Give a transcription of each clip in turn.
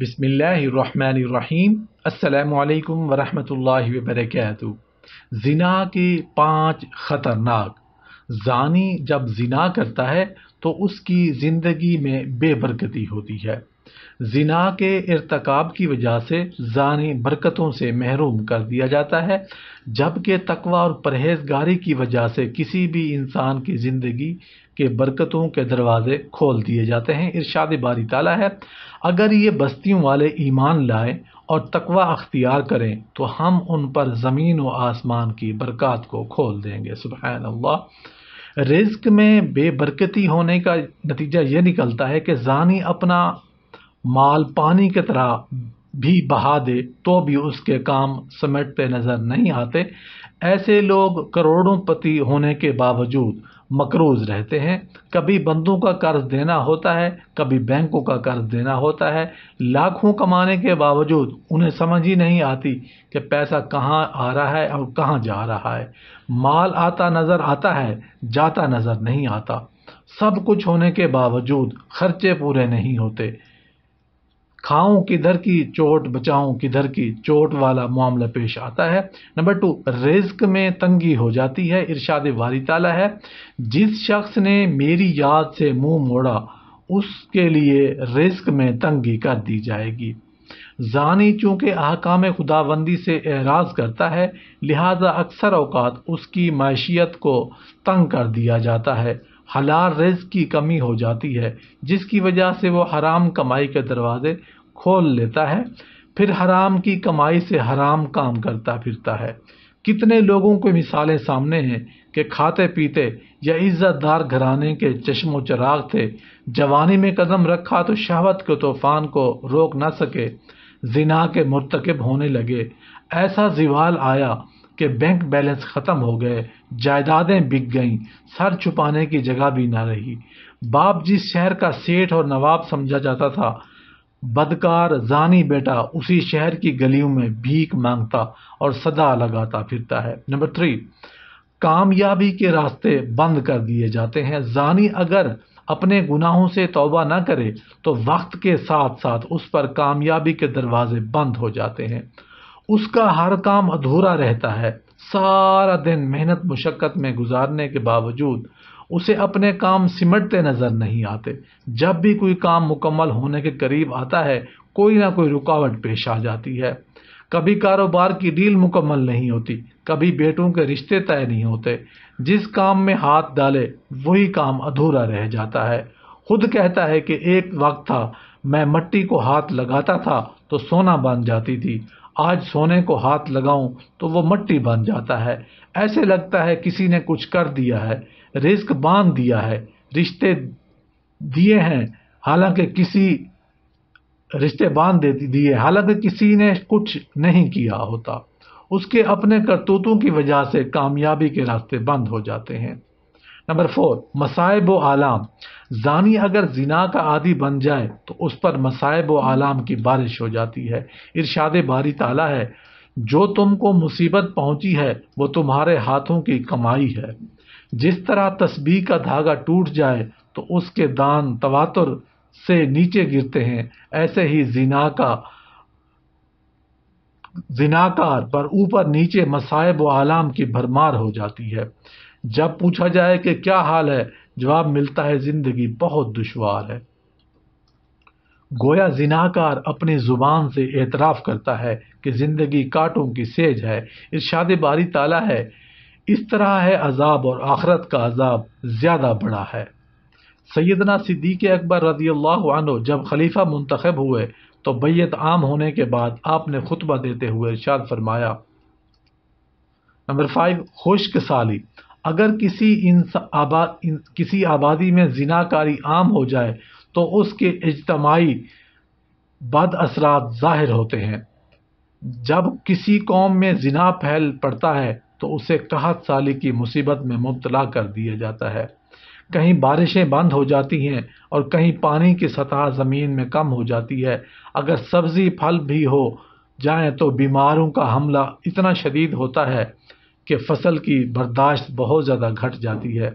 बिसमीम् अल्लाम वरहमल वबरक ज़िना के पांच ख़तरनाक जानी जब ज़िना करता है तो उसकी ज़िंदगी में बेबरकती होती है जिना के इरतकाब की वजह से ज़ानी बरकतों से महरूम कर दिया जाता है जबकि तकवा और परहेजगारी की वजह से किसी भी इंसान की ज़िंदगी के बरकतों के दरवाज़े खोल दिए जाते हैं इरशाद बारी ताला है अगर ये बस्तियों वाले ईमान लाए और तकवा अख्तियार करें तो हम उन पर ज़मीन व आसमान की बरक़त को खोल देंगे सुबह अल्लाह रिज्क में बेबरकती होने का नतीजा ये निकलता है कि जानी अपना माल पानी की तरह भी बहा दे तो भी उसके काम समेटते नज़र नहीं आते ऐसे लोग करोड़ों पति होने के बावजूद मकरूज रहते हैं कभी बंदों का कर्ज देना होता है कभी बैंकों का कर्ज देना होता है लाखों कमाने के बावजूद उन्हें समझ ही नहीं आती कि पैसा कहाँ आ रहा है और कहाँ जा रहा है माल आता नज़र आता है जाता नज़र नहीं आता सब कुछ होने के बावजूद खर्चे पूरे नहीं होते खाऊं किधर की चोट बचाऊं किधर की चोट वाला मामला पेश आता है नंबर टू रिस्क में तंगी हो जाती है इरशाद वारी ताला है जिस शख्स ने मेरी याद से मुंह मोड़ा उसके लिए रिस्क में तंगी कर दी जाएगी जानी चूँकि अहकाम खुदाबंदी से एराज करता है लिहाजा अक्सर अवकात उसकी मैशियत को तंग कर दिया जाता है हलाल रिज की कमी हो जाती है जिसकी वजह से वो हराम कमाई के दरवाजे खोल लेता है फिर हराम की कमाई से हराम काम करता फिरता है कितने लोगों को मिसालें सामने हैं कि खाते पीते या इज़्ज़तदार घराने के चश्मो चराग थे जवानी में कदम रखा तो शहवत के तूफ़ान को रोक न सके जिना के मरतकब होने लगे ऐसा जिवाल आया कि बैंक बैलेंस ख़त्म हो गए जायदादें बिक गईं सर छुपाने की जगह भी ना रही बाप जिस शहर का सेठ और नवाब समझा जाता था बदकार जानी बेटा उसी शहर की गलियों में भीख मांगता और सदा लगाता फिरता है नंबर थ्री कामयाबी के रास्ते बंद कर दिए जाते हैं जानी अगर अपने गुनाहों से तौबा ना करे तो वक्त के साथ साथ उस पर कामयाबी के दरवाजे बंद हो जाते हैं उसका हर काम अधूरा रहता है सारा दिन मेहनत मुशक्क़त में गुजारने के बावजूद उसे अपने काम सिमटते नज़र नहीं आते जब भी कोई काम मुकम्मल होने के करीब आता है कोई ना कोई रुकावट पेश आ जाती है कभी कारोबार की डील मुकम्मल नहीं होती कभी बेटों के रिश्ते तय नहीं होते जिस काम में हाथ डाले वही काम अधूरा रह जाता है खुद कहता है कि एक वक्त था मैं मट्टी को हाथ लगाता था तो सोना बन जाती थी आज सोने को हाथ लगाऊं तो वो मट्टी बन जाता है ऐसे लगता है किसी ने कुछ कर दिया है रिस्क बांध दिया है रिश्ते दिए हैं हालांकि किसी रिश्ते बांध देती दिए हालांकि किसी ने कुछ नहीं किया होता उसके अपने करतूतों की वजह से कामयाबी के रास्ते बंद हो जाते हैं नंबर फोर मसायब आलाम जानी अगर जिना का आदि बन जाए तो उस पर मसायब आलाम की बारिश हो जाती है इरशाद बारी ताला है जो तुमको मुसीबत पहुंची है वो तुम्हारे हाथों की कमाई है जिस तरह तस्बी का धागा टूट जाए तो उसके दान तवातुर से नीचे गिरते हैं ऐसे ही जिना का जिनाकार पर ऊपर नीचे मसायब व आलाम की भरमार हो जाती है जब पूछा जाए कि क्या हाल है जवाब मिलता है जिंदगी बहुत दुशवार है गोया जिनाकार अपनी ज़ुबान से एतराफ़ करता है कि ज़िंदगी काटों की सेज है इर्शाद बारी ताला है इस तरह है अजाब और आखरत का अजाब ज़्यादा बड़ा है सैदना सिद्दीक अकबर रजी अल्लाह जब खलीफा मुंतखब हुए तो बैत आम होने के बाद आपने खुतबा देते हुए इर्शाद फरमाया नंबर फाइव खुश्क साली अगर किसी आबा, किसी आबादी में जिनाकारी आम हो जाए तो उसके इजतमाही बद असरात ज़ाहिर होते हैं जब किसी कौम में जिना फैल पड़ता है तो उसे कहत साली की मुसीबत में मुबतला कर दिया जाता है कहीं बारिशें बंद हो जाती हैं और कहीं पानी की सतह ज़मीन में कम हो जाती है अगर सब्ज़ी फल भी हो जाए तो बीमारों का हमला इतना शदीद होता है कि फसल की बर्दाश्त बहुत ज़्यादा घट जाती है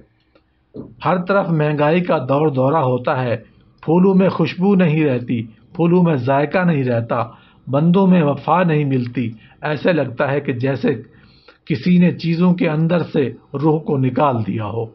हर तरफ महंगाई का दौर दौरा होता है फूलों में खुशबू नहीं रहती फूलों में जायका नहीं रहता बंदों में वफा नहीं मिलती ऐसे लगता है कि जैसे किसी ने चीज़ों के अंदर से रूह को निकाल दिया हो